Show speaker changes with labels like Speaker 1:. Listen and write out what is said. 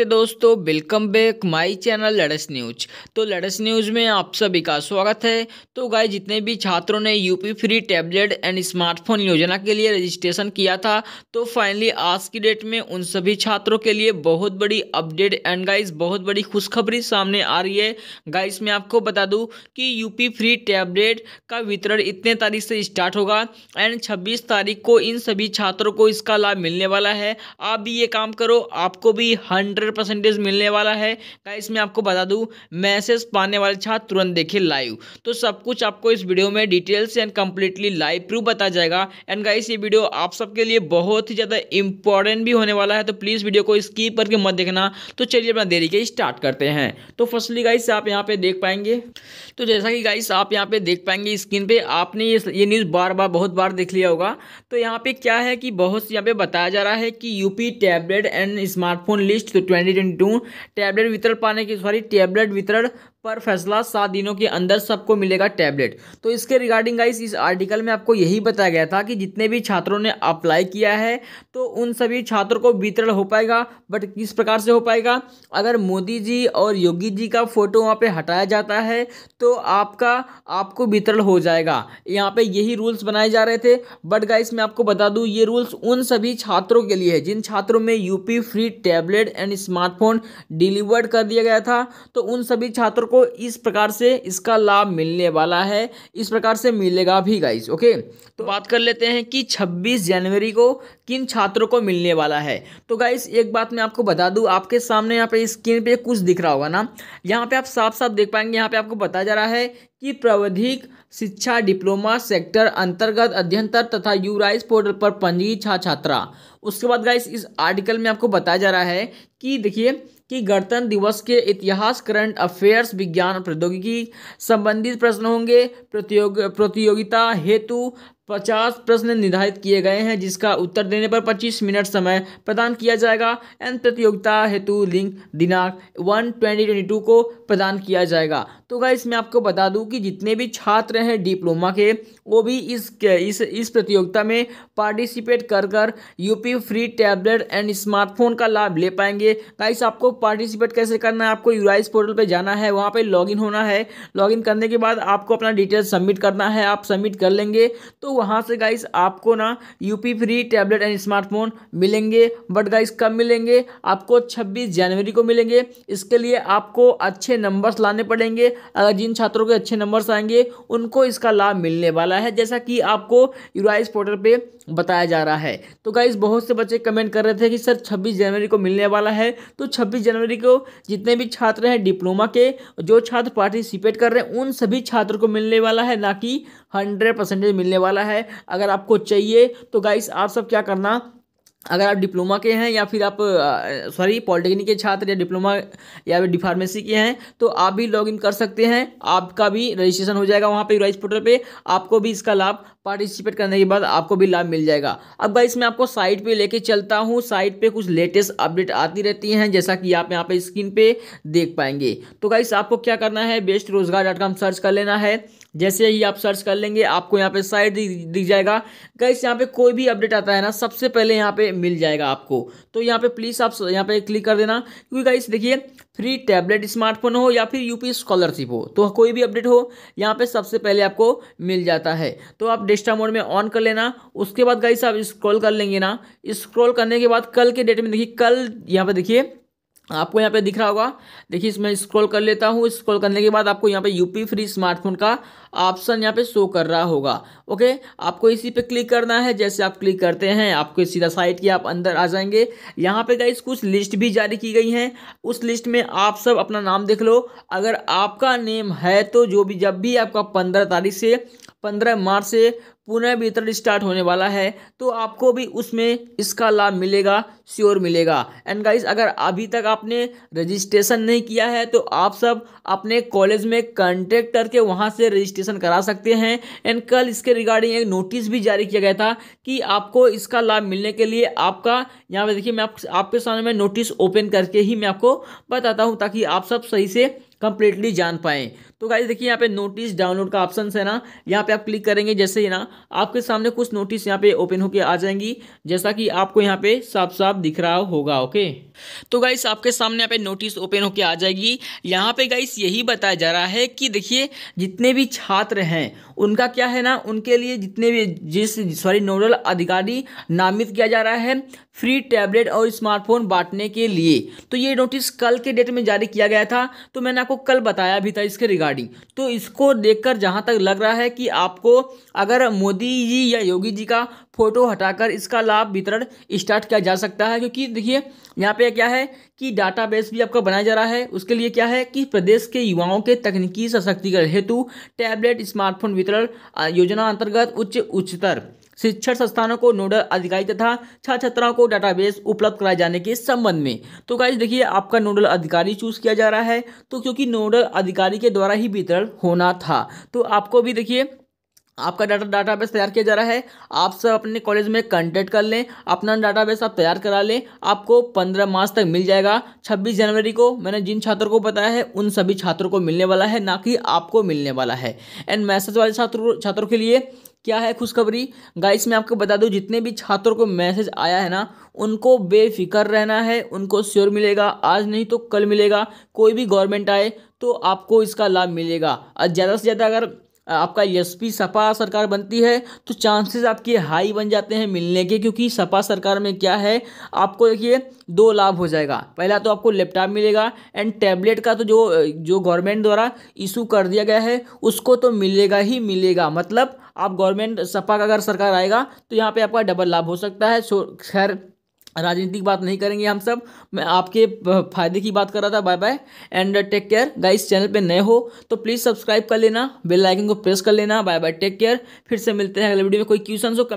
Speaker 1: नमस्ते दोस्तों welcome back my channel लड़स न्यूज तो लड़स न्यूज में आप सभी का स्वागत है तो गाय जितने भी छात्रों ने UP free tablet and smartphone योजना के लिए रजिस्ट्रेशन किया था तो फाइनली आज की डेट में उन सभी छात्रों के लिए बहुत बड़ी अपडेट एंड गाइज बहुत बड़ी खुशखबरी सामने आ रही है गाइज मैं आपको बता दूँ कि यूपी फ्री टैबलेट का वितरण इतने तारीख से स्टार्ट होगा एंड छब्बीस तारीख को इन सभी छात्रों को इसका लाभ मिलने वाला है आप भी ये काम करो आपको भी हंड्रेड हंड्रेड परसेंटेज मिलने वाला है का इसमें आपको बता दूँ मैसेज पाने वाले छात्र तुरंत देखे लाइव तो सब कुछ आपको इस वीडियो में details and completely live proof बताया जाएगा एंड गाइस ये वीडियो आप सबके लिए बहुत ही ज़्यादा इंपॉर्टेंट भी होने वाला है तो प्लीज़ वीडियो को स्कीप करके मत देखना तो चलिए अपना देरी के स्टार्ट करते हैं तो फर्स्टली गाइस आप यहाँ पे देख पाएंगे तो जैसा कि गाइस आप यहाँ पे देख पाएंगे स्क्रीन पे आपने ये ये न्यूज़ बार बार बहुत बार देख लिया होगा तो यहाँ पे क्या है कि बहुत यहाँ पे बताया जा रहा है कि UP tablet and smartphone list तो ट्वेंटी ट्वेंटी टू टैबलेट वितरण पाने की सॉरी टैबलेट वितरण पर फैसला सात दिनों के अंदर सबको मिलेगा टैबलेट तो इसके रिगार्डिंग गाइस इस आर्टिकल में आपको यही बताया गया था कि जितने भी छात्रों ने अप्लाई किया है तो उन सभी छात्रों को वितरण हो पाएगा बट किस प्रकार से हो पाएगा अगर मोदी जी और योगी जी का फोटो वहाँ पे हटाया जाता है तो आपका आपको वितरण हो जाएगा यहाँ पर यही रूल्स बनाए जा रहे थे बट गाइस मैं आपको बता दूँ ये रूल्स उन सभी छात्रों के लिए है जिन छात्रों में UP free tablet and smartphone delivered कर दिया गया था तो उन सभी छात्रों को इस प्रकार से इसका लाभ मिलने वाला है इस प्रकार से मिलेगा भी गाइज ओके तो बात कर लेते हैं कि 26 जनवरी को किन छात्रों को मिलने वाला है तो गाइज एक बात मैं आपको बता दूं आपके सामने यहाँ पे स्क्रीन पे कुछ दिख रहा होगा ना यहाँ पे आप साफ साफ देख पाएंगे यहाँ पे आपको बताया जा रहा है कि प्रावधिक शिक्षा डिप्लोमा सेक्टर अंतर्गत अध्ययनतर तथा यूराइज पोर्टल पर पंजीकृत छात्रा उसके बाद गाइस इस आर्टिकल में आपको बताया जा रहा है कि देखिए कि गणतंत्र दिवस के इतिहास करंट अफेयर्स विज्ञान प्रौद्योगिकी संबंधित प्रश्न होंगे प्रतियोग प्रतियोगिता हेतु पचास प्रश्न निर्धारित किए गए हैं जिसका उत्तर देने पर पच्चीस मिनट समय प्रदान किया जाएगा एंड प्रतियोगिता हेतु लिंक दिनांक वन ट्वेंटी ट्वेंटी टू को प्रदान किया जाएगा तो गाइस इसमें आपको बता दूं कि जितने भी छात्र हैं डिप्लोमा के वो भी इस इस इस प्रतियोगिता में पार्टिसिपेट कर कर UP free tablet and smartphone का लाभ ले पाएंगे गाइस आपको पार्टिसिपेट कैसे करना है आपको यूराइस पोर्टल पर जाना है वहाँ पर लॉगिन होना है लॉगिन करने के बाद आपको अपना डिटेल सबमिट करना है आप सबमिट कर लेंगे तो वहाँ से गाइस आपको ना UP free tablet and smartphone मिलेंगे बट गाइस कब मिलेंगे आपको 26 जनवरी को मिलेंगे इसके लिए आपको अच्छे नंबर्स लाने पड़ेंगे अगर जिन छात्रों के अच्छे नंबर्स आएंगे उनको इसका लाभ मिलने वाला है जैसा कि आपको यूराइस पोर्टल पर बताया जा रहा है तो गाइस बहुत से बच्चे कमेंट कर रहे थे कि सर छब्बीस जनवरी को मिलने वाला है तो छब्बीस जनवरी को जितने भी छात्र हैं डिप्लोमा के जो छात्र पार्टिसिपेट कर रहे हैं उन सभी छात्रों को मिलने वाला है ना कि हंड्रेड परसेंटेज मिलने वाला है है अगर आपको चाहिए तो गाइस आप सब क्या करना अगर आप डिप्लोमा के हैं या फिर आप सॉरी पॉलिटेक्निक के छात्र या डिप्लोमा या डी फार्मेसी के हैं तो आप भी लॉग इन कर सकते हैं आपका भी रजिस्ट्रेशन हो जाएगा वहाँ पे राइस पोर्टल पे आपको भी इसका लाभ पार्टिसिपेट करने के बाद आपको भी लाभ मिल जाएगा अब गाइस मैं आपको साइट पे लेके चलता हूँ साइट पे कुछ लेटेस्ट अपडेट आती रहती हैं जैसा कि आप यहाँ पे स्क्रीन पे देख पाएंगे तो गाइस आपको क्या करना है बेस्ट रोजगार डॉट कॉम सर्च कर लेना है जैसे ही आप सर्च कर लेंगे आपको यहाँ पे साइट दिख जाएगा गाइस यहाँ पे कोई भी अपडेट आता है ना सबसे पहले यहाँ पे मिल जाएगा आपको तो यहाँ पे प्लीज़ आप यहाँ पे क्लिक कर देना क्योंकि गाइस देखिए फ्री टैबलेट स्मार्टफोन हो या फिर यूपी स्कॉलरशिप हो तो कोई भी अपडेट हो यहाँ पे सबसे पहले आपको मिल जाता है तो आप डेस्टा मोड में ऑन कर लेना उसके बाद गाइस आप स्क्रॉल कर लेंगे ना स्क्रॉल करने के बाद कल के डेट में देखिए कल यहाँ पर देखिए आपको यहाँ पे दिख रहा होगा देखिए इसमें स्क्रॉल कर लेता हूँ स्क्रॉल करने के बाद आपको यहाँ पे यूपी फ्री स्मार्टफोन का ऑप्शन यहाँ पे शो कर रहा होगा ओके आपको इसी पे क्लिक करना है जैसे आप क्लिक करते हैं आपको सीधा साइट के आप अंदर आ जाएंगे यहाँ पे गाइस कुछ लिस्ट भी जारी की गई हैं उस लिस्ट में आप सब अपना नाम देख लो अगर आपका नेम है तो जो भी जब भी आपका पंद्रह तारीख से पंद्रह मार्च से पुनः वितरण स्टार्ट होने वाला है तो आपको भी उसमें इसका लाभ मिलेगा श्योर मिलेगा एंड गाइज अगर अभी तक आपने रजिस्ट्रेशन नहीं किया है तो आप सब अपने कॉलेज में कॉन्टेक्ट करके वहाँ से रजिस्ट्रेशन करा सकते हैं एंड कल इसके रिगार्डिंग एक नोटिस भी जारी किया गया था कि आपको इसका लाभ मिलने के लिए आपका यहाँ पर देखिए मैं आप, आपके सामने मैं नोटिस ओपन करके ही मैं आपको बताता हूँ ताकि आप सब सही से कंप्लीटली जान पाएँ तो गाइज देखिए यहाँ पे नोटिस डाउनलोड का ऑप्शन है ना यहाँ पे आप क्लिक करेंगे जैसे ही ना आपके सामने कुछ नोटिस यहाँ पे ओपन होके आ जाएंगी जैसा कि आपको यहाँ पे साफ साफ दिख रहा होगा ओके तो गाइस आपके सामने यहाँ पे नोटिस ओपन होके आ जाएगी यहाँ पे गाइस यही बताया जा रहा है कि देखिए जितने भी छात्र हैं उनका क्या है ना उनके लिए जितने भी जिस सॉरी नोडल अधिकारी नामित किया जा रहा है फ्री टैबलेट और स्मार्टफोन बांटने के लिए तो ये नोटिस कल के डेट में जारी किया गया था तो मैंने आपको कल बताया भी था इसके रिगार्डिंग तो इसको देखकर जहां तक लग रहा है कि आपको अगर मोदी जी या योगी जी का फोटो हटाकर इसका लाभ वितरण स्टार्ट किया जा सकता है क्योंकि देखिए यहाँ पे क्या है कि डाटाबेस भी आपका बनाया जा रहा है उसके लिए क्या है कि प्रदेश के युवाओं के तकनीकी सशक्तिकरण हेतु टैबलेट स्मार्टफोन वितरण योजना अंतर्गत उच्च उच्चतर शिक्षण संस्थानों को नोडल अधिकारी तथा छात्र छात्राओं को डाटाबेस उपलब्ध कराए जाने के संबंध में तो गाइज देखिए आपका नोडल अधिकारी चूज किया जा रहा है तो क्योंकि नोडल अधिकारी के द्वारा ही वितरण होना था तो आपको भी देखिए आपका डाटा डाटाबेस तैयार किया जा रहा है आप सब अपने कॉलेज में कंटेक्ट कर लें अपना डाटाबेस आप तैयार करा लें आपको पंद्रह मार्च तक मिल जाएगा छब्बीस जनवरी को मैंने जिन छात्रों को बताया है उन सभी छात्रों को मिलने वाला है ना कि आपको मिलने वाला है एंड मैसेज वाले छात्रों छात्रों के लिए क्या है खुशखबरी गाइस मैं आपको बता दूं जितने भी छात्रों को मैसेज आया है ना उनको बेफिक्र रहना है उनको श्योर मिलेगा आज नहीं तो कल मिलेगा कोई भी गवर्नमेंट आए तो आपको इसका लाभ मिलेगा और ज़्यादा से ज़्यादा अगर आपका एस सपा सरकार बनती है तो चांसेस आपके हाई बन जाते हैं मिलने के क्योंकि सपा सरकार में क्या है आपको देखिए दो लाभ हो जाएगा पहला तो आपको लैपटॉप मिलेगा एंड टैबलेट का तो जो जो गवर्नमेंट द्वारा इशू कर दिया गया है उसको तो मिलेगा ही मिलेगा मतलब आप गवर्नमेंट सपा का अगर सरकार आएगा तो यहाँ पे आपका डबल लाभ हो सकता है खैर राजनीतिक बात नहीं करेंगे हम सब मैं आपके फायदे की बात कर रहा था bye bye and take care guys channel पे नए हो तो प्लीज़ सब्सक्राइब कर लेना बेल आइकन को प्रेस कर लेना बाय बाय टेक केयर फिर से मिलते हैं अगले वीडियो में कोई क्वेश्चन हो